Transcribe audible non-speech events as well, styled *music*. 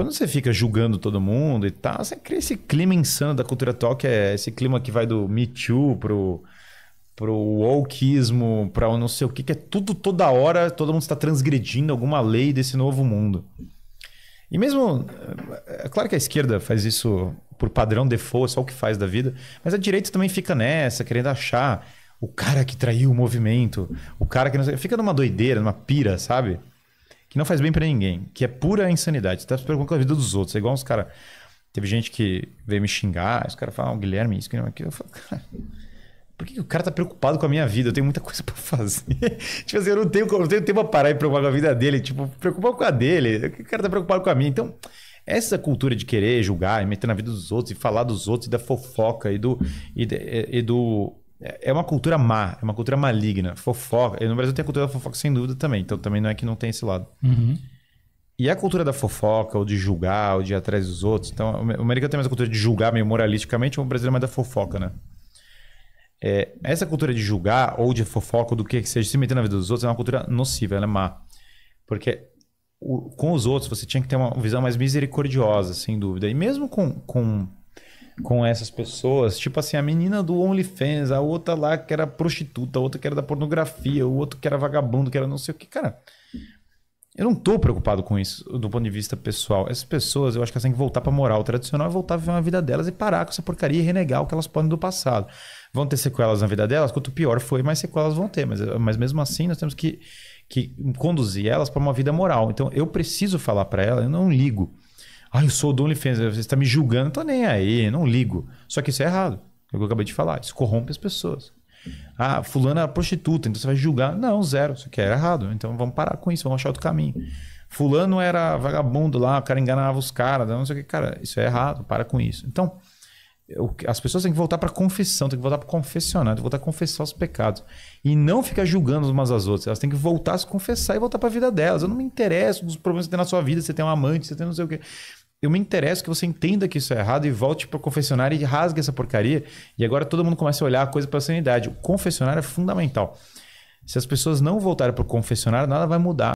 quando você fica julgando todo mundo e tal, você cria esse clima insano da cultura atual, é esse clima que vai do Me Too pro, pro wokeismo, pra não sei o que, que é tudo toda hora, todo mundo está transgredindo alguma lei desse novo mundo. E mesmo. É, é claro que a esquerda faz isso por padrão default, só o que faz da vida, mas a direita também fica nessa, querendo achar o cara que traiu o movimento, o cara que não sei. Fica numa doideira, numa pira, sabe? que não faz bem para ninguém, que é pura insanidade. Você tá se preocupando com a vida dos outros. É igual uns caras. Teve gente que veio me xingar, os caras falam, ah, Guilherme, isso que não é aquilo. Eu falo, cara, por que o cara tá preocupado com a minha vida? Eu tenho muita *laughs* coisa para fazer. tipo assim, eu não tenho, não tenho tempo para parar e preocupar com a vida dele. Tipo, preocupar com a dele. O cara tá preocupado com a minha. Então, essa cultura de querer julgar e meter na vida dos outros e falar dos outros e da fofoca e do, e, e do é, é uma cultura má, é uma cultura maligna, fofoca. Eh, no Brasil tem a cultura da fofoca sem dúvida também, então também não é que não tem esse lado. Uhum. E a cultura da fofoca, ou de julgar, ou de ir atrás dos outros. Então, o americano tem mais a cultura de julgar meio moralisticamente, o brasileiro é mais da fofoca, né? É, essa cultura de julgar, ou de fofoca, ou do que seja, se meter na vida dos outros, é uma cultura nociva, ela é má. Porque o, com os outros você tinha que ter uma visão mais misericordiosa, sem dúvida. E mesmo com, com com essas pessoas. Tipo assim, a menina do OnlyFans, a outra lá que era prostituta, a outra que era da pornografia, o outro que era vagabundo, que era não sei o que. Cara, eu não tô preocupado com isso do ponto de vista pessoal. Essas pessoas, eu acho que elas têm que voltar pra moral tradicional e voltar a viver uma vida delas e parar com essa porcaria e renegar o que elas podem do passado. Vão ter sequelas na vida delas, quanto pior foi, mais sequelas vão ter. Mas, mas mesmo assim, nós temos que, que conduzir elas para uma vida moral. Então, eu preciso falar para ela, eu não ligo ah, eu sou do OnlyFans, você está me julgando, tô nem aí, não ligo. Só que isso é errado. É o que eu acabei de falar. Isso corrompe as pessoas. Ah, fulano era é prostituta, então você vai julgar. Não, zero. Isso aqui era é errado. Então vamos parar com isso, vamos achar outro caminho. Fulano era vagabundo lá, o cara enganava os caras, não sei o que. Cara, isso é errado, para com isso. Então, as pessoas têm que voltar para a confissão, têm que voltar para confessionário, têm que voltar a confessar os pecados. E não ficar julgando umas às outras. Elas têm que voltar a se confessar e voltar para a vida delas. Eu não me interesso dos problemas que você tem na sua vida, você tem um amante, você tem não sei o quê. Eu me interesso que você entenda que isso é errado e volte para o confessionário e rasgue essa porcaria. E agora todo mundo começa a olhar a coisa para a sanidade. O confessionário é fundamental. Se as pessoas não voltarem para o confessionário, nada vai mudar.